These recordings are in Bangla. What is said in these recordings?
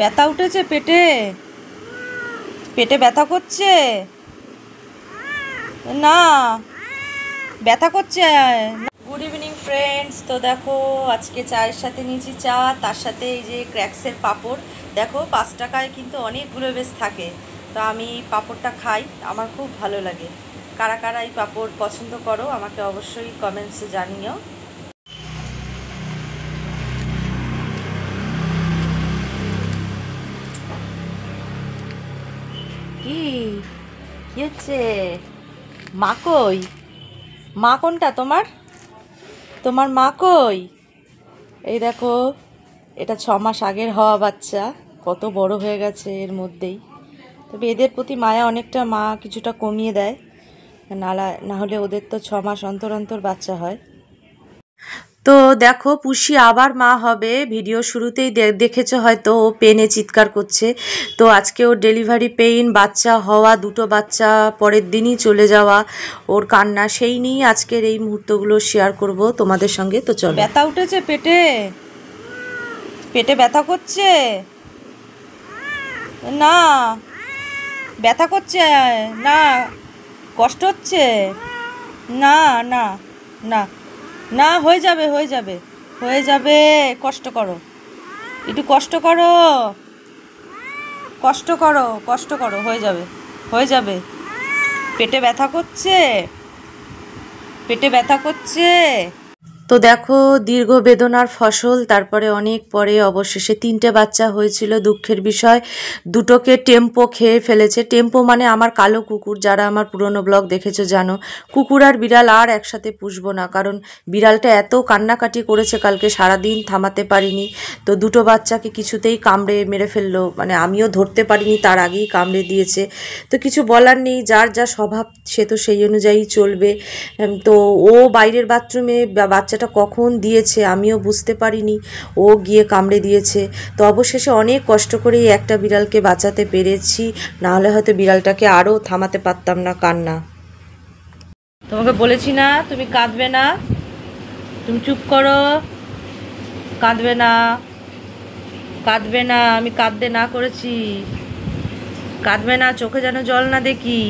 ব্যথা উঠেছে পেটে পেটে ব্যথা করছে না ব্যথা করছে গুড ইভিনিং ফ্রেন্ডস তো দেখো আজকে চায়ের সাথে নিয়েছি চা তার সাথে এই যে ক্র্যাক্সের পাপড় দেখো পাঁচ টাকায় কিন্তু অনেকগুলো বেশ থাকে তো আমি পাপড়টা খাই আমার খুব ভালো লাগে কারা কারা এই পাপড় পছন্দ করো আমাকে অবশ্যই কমেন্টসে জানিও কি হচ্ছে মাকই মা কোনটা তোমার তোমার মা কই এই দেখো এটা ছ মাস আগের হওয়া বাচ্চা কত বড় হয়ে গেছে এর মধ্যেই তবে এদের প্রতি মায়া অনেকটা মা কিছুটা কমিয়ে দেয় নালা না হলে ওদের তো ছ মাস অন্তর অন্তর বাচ্চা হয় তো দেখো পুষি আবার মা হবে ভিডিও শুরুতেই দেখেছো হয়তো ও পেনে চিৎকার করছে তো আজকে ওর ডেলিভারি পেইন বাচ্চা হওয়া দুটো বাচ্চা পরের দিনই চলে যাওয়া ওর কান্না সেই নিয়েই আজকের এই মুহূর্তগুলো শেয়ার করব তোমাদের সঙ্গে তো চলো ব্যথা উঠেছে পেটে পেটে ব্যথা করছে না ব্যথা করছে না কষ্ট হচ্ছে না না না না হয়ে যাবে হয়ে যাবে হয়ে যাবে কষ্ট করো একটু কষ্ট করো কষ্ট করো কষ্ট করো হয়ে যাবে হয়ে যাবে পেটে ব্যথা করছে পেটে ব্যথা করছে তো দেখো দীর্ঘ বেদনার ফসল তারপরে অনেক পরে অবশেষে তিনটে বাচ্চা হয়েছিল দুঃখের বিষয় দুটোকে টেম্পো খেয়ে ফেলেছে টেম্পো মানে আমার কালো কুকুর যারা আমার পুরনো ব্লগ দেখেছো জানো কুকুর আর বিড়াল আর একসাথে পুষবো না কারণ বিড়ালটা এত কান্নাকাটি করেছে কালকে সারাদিন থামাতে পারিনি তো দুটো বাচ্চাকে কিছুতেই কামড়ে মেরে ফেললো মানে আমিও ধরতে পারিনি তার আগেই কামড়ে দিয়েছে তো কিছু বলার নেই যার যা স্বভাব সে তো সেই অনুযায়ী চলবে তো ও বাইরের বাথরুমে বাচ্চা বাচ্চাটা কখন দিয়েছে আমিও বুঝতে পারিনি ও গিয়ে কামড়ে দিয়েছে তো অবশেষে অনেক কষ্ট করে একটা বিড়ালকে বাঁচাতে পেরেছি নাহলে হয়তো বিড়ালটাকে আরও থামাতে পারতাম না কান্না তোমাকে বলেছি না তুমি কাঁদবে না তুমি চুপ করো কাঁদবে না কাঁদবে না আমি কাঁদতে না করেছি কাঁদবে না চোখে যেন জল না দেখি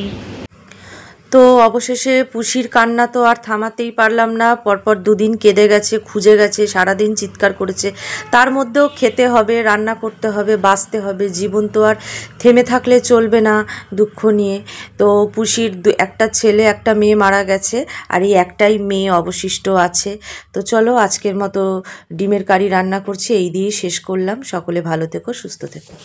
তো অবশেষে পুষির কান্না তো আর থামাতেই পারলাম না পরপর দুদিন কেঁদে গেছে খুঁজে গেছে সারাদিন চিৎকার করেছে তার মধ্যেও খেতে হবে রান্না করতে হবে বাঁচতে হবে জীবন তো আর থেমে থাকলে চলবে না দুঃখ নিয়ে তো পুষির একটা ছেলে একটা মেয়ে মারা গেছে আর এই একটাই মেয়ে অবশিষ্ট আছে তো চলো আজকের মতো ডিমের কারি রান্না করছি এই দিয়েই শেষ করলাম সকলে ভালো থেকো সুস্থ থেকো